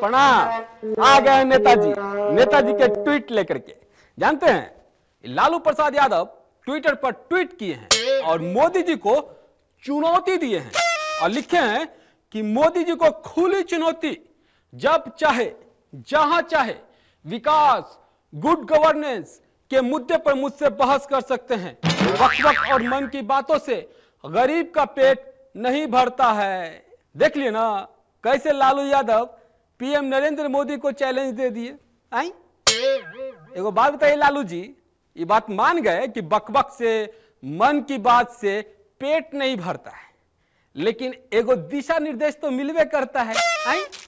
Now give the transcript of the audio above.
प्रणाम आ गए नेताजी नेताजी के ट्वीट लेकर के जानते हैं लालू प्रसाद यादव ट्विटर पर ट्वीट किए हैं और मोदी जी को चुनौती दिए हैं और लिखे हैं कि मोदी जी को खुली चुनौती जब चाहे जहां चाहे विकास गुड गवर्नेंस के मुद्दे पर मुझसे बहस कर सकते हैं वक्त वक्त और मन की बातों से गरीब का पेट नहीं भरता है देख लिए ना कैसे लालू यादव पीएम नरेंद्र मोदी को चैलेंज दे दिए आई एगो बात बताइए लालू जी ये बात मान गए कि बकबक से मन की बात से पेट नहीं भरता है लेकिन एगो दिशा निर्देश तो मिलवे करता है आई